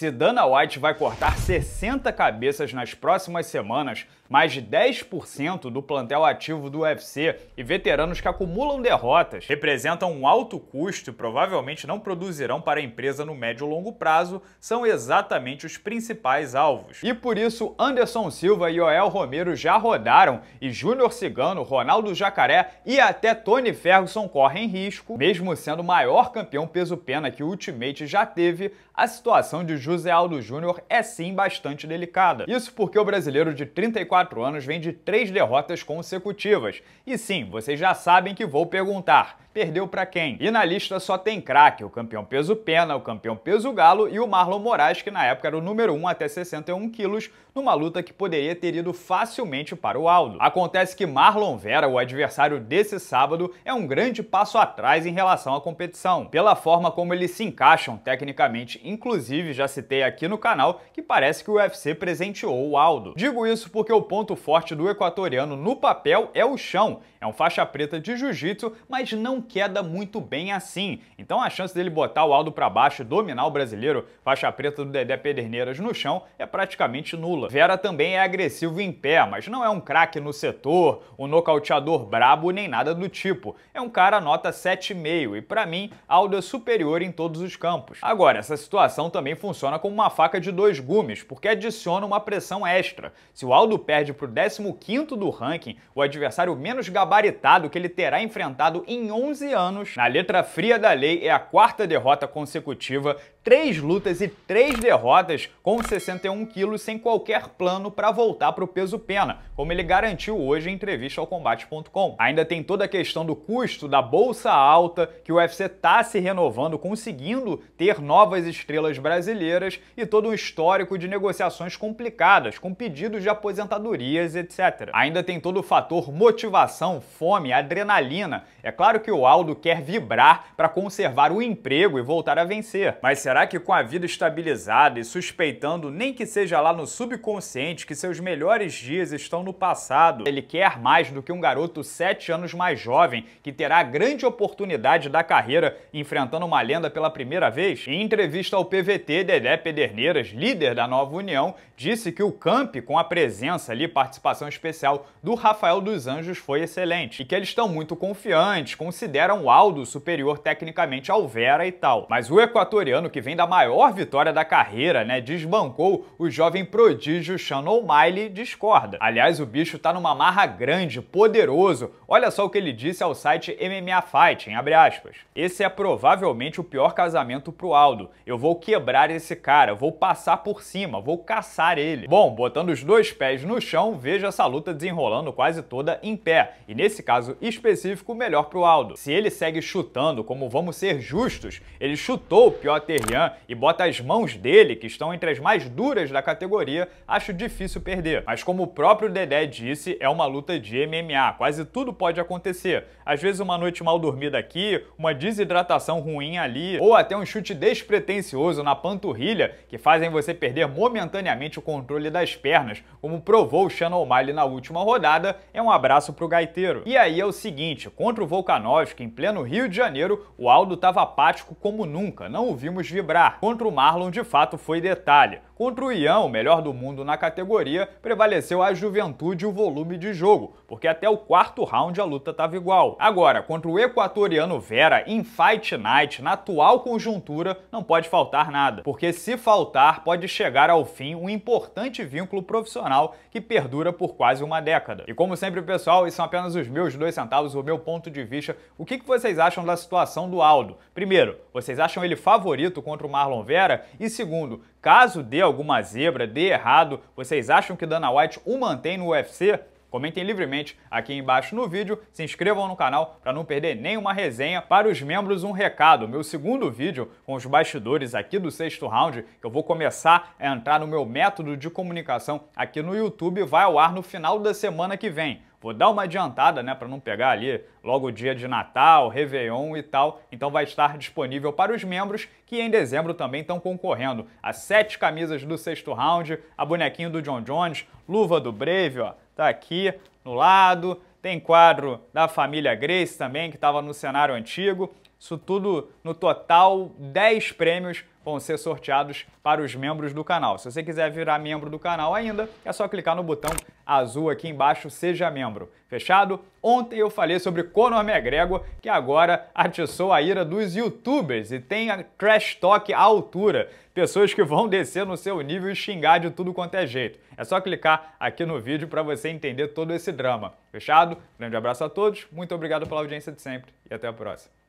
Se Dana White vai cortar 60 cabeças nas próximas semanas, mais de 10% do plantel ativo do UFC e veteranos que acumulam derrotas representam um alto custo e provavelmente não produzirão para a empresa no médio e longo prazo, são exatamente os principais alvos. E por isso, Anderson Silva e Joel Romero já rodaram e Júnior Cigano, Ronaldo Jacaré e até Tony Ferguson correm risco, mesmo sendo o maior campeão peso-pena que o Ultimate já teve, a situação de Júnior José Aldo Júnior é sim bastante delicada. Isso porque o brasileiro de 34 anos vem de três derrotas consecutivas. E sim, vocês já sabem que vou perguntar: perdeu para quem? E na lista só tem craque, o campeão peso pena, o campeão peso galo e o Marlon Moraes, que na época era o número 1 até 61 quilos, numa luta que poderia ter ido facilmente para o Aldo. Acontece que Marlon Vera, o adversário desse sábado, é um grande passo atrás em relação à competição, pela forma como eles se encaixam tecnicamente, inclusive já citei aqui no canal que parece que o UFC presenteou o Aldo. Digo isso porque o ponto forte do equatoriano no papel é o chão, é um faixa preta de jiu-jitsu, mas não não queda muito bem assim. Então a chance dele botar o Aldo para baixo, dominar o brasileiro, faixa preta do Dedé Pederneiras no chão, é praticamente nula. Vera também é agressivo em pé, mas não é um craque no setor, um nocauteador brabo nem nada do tipo. É um cara nota 7,5 e para mim Aldo é superior em todos os campos. Agora, essa situação também funciona como uma faca de dois gumes, porque adiciona uma pressão extra. Se o Aldo perde pro 15º do ranking, o adversário menos gabaritado que ele terá enfrentado em 11 11 anos, na letra fria da lei, é a quarta derrota consecutiva três lutas e três derrotas com 61 quilos sem qualquer plano para voltar para o peso pena, como ele garantiu hoje em entrevista ao combate.com. Ainda tem toda a questão do custo da bolsa alta, que o UFC está se renovando, conseguindo ter novas estrelas brasileiras e todo um histórico de negociações complicadas, com pedidos de aposentadorias, etc. Ainda tem todo o fator motivação, fome, adrenalina. É claro que o Aldo quer vibrar para conservar o emprego e voltar a vencer, mas será Será que com a vida estabilizada e suspeitando nem que seja lá no subconsciente que seus melhores dias estão no passado, ele quer mais do que um garoto 7 anos mais jovem que terá a grande oportunidade da carreira enfrentando uma lenda pela primeira vez? Em entrevista ao PVT, Dedé Pederneiras, líder da Nova União, disse que o camp com a presença ali, participação especial do Rafael dos Anjos foi excelente e que eles estão muito confiantes, consideram o Aldo superior tecnicamente ao Vera e tal. Mas o equatoriano que que vem da maior vitória da carreira, né, desbancou o jovem prodígio Shannon O'Malley, discorda. Aliás, o bicho tá numa marra grande, poderoso. Olha só o que ele disse ao site MMA Fighting, abre aspas. Esse é provavelmente o pior casamento pro Aldo. Eu vou quebrar esse cara, vou passar por cima, vou caçar ele. Bom, botando os dois pés no chão, vejo essa luta desenrolando quase toda em pé. E nesse caso específico, melhor pro Aldo. Se ele segue chutando, como vamos ser justos, ele chutou o Piotr campeã e bota as mãos dele, que estão entre as mais duras da categoria, acho difícil perder. Mas como o próprio Dedé disse, é uma luta de MMA, quase tudo pode acontecer. Às vezes uma noite mal dormida aqui, uma desidratação ruim ali, ou até um chute despretensioso na panturrilha que fazem você perder momentaneamente o controle das pernas, como provou o Shannon O'Malley na última rodada, é um abraço pro gaiteiro. E aí é o seguinte, contra o Volkanovski em pleno Rio de Janeiro, o Aldo estava apático como nunca, não o vimos vibrar. Contra o Marlon, de fato, foi detalhe. Contra o Ian, o melhor do mundo na categoria, prevaleceu a juventude e o volume de jogo, porque até o quarto round a luta estava igual. Agora, contra o equatoriano Vera em Fight Night, na atual conjuntura, não pode faltar nada, porque se faltar, pode chegar ao fim um importante vínculo profissional que perdura por quase uma década. E como sempre, pessoal, isso são apenas os meus dois centavos, o meu ponto de vista. O que, que vocês acham da situação do Aldo? Primeiro, vocês acham ele favorito com contra o Marlon Vera? E segundo, caso dê alguma zebra, dê errado, vocês acham que Dana White o mantém no UFC? Comentem livremente aqui embaixo no vídeo, se inscrevam no canal para não perder nenhuma resenha. Para os membros, um recado: meu segundo vídeo com os bastidores aqui do sexto round, eu vou começar a entrar no meu método de comunicação aqui no YouTube, vai ao ar no final da semana que vem. Vou dar uma adiantada, né, para não pegar ali logo o dia de Natal, Réveillon e tal. Então vai estar disponível para os membros que em dezembro também estão concorrendo As sete camisas do sexto round, a bonequinha do John Jones, luva do Brave, ó, tá aqui no lado. Tem quadro da família Grace também, que estava no cenário antigo. Isso tudo, no total, 10 prêmios vão ser sorteados para os membros do canal. Se você quiser virar membro do canal ainda, é só clicar no botão azul aqui embaixo, seja membro. Fechado? Ontem eu falei sobre Conor McGregor, que agora atiçou a ira dos youtubers e tem a trash talk à altura. Pessoas que vão descer no seu nível e xingar de tudo quanto é jeito. É só clicar aqui no vídeo para você entender todo esse drama. Fechado? Grande abraço a todos, muito obrigado pela audiência de sempre e até a próxima.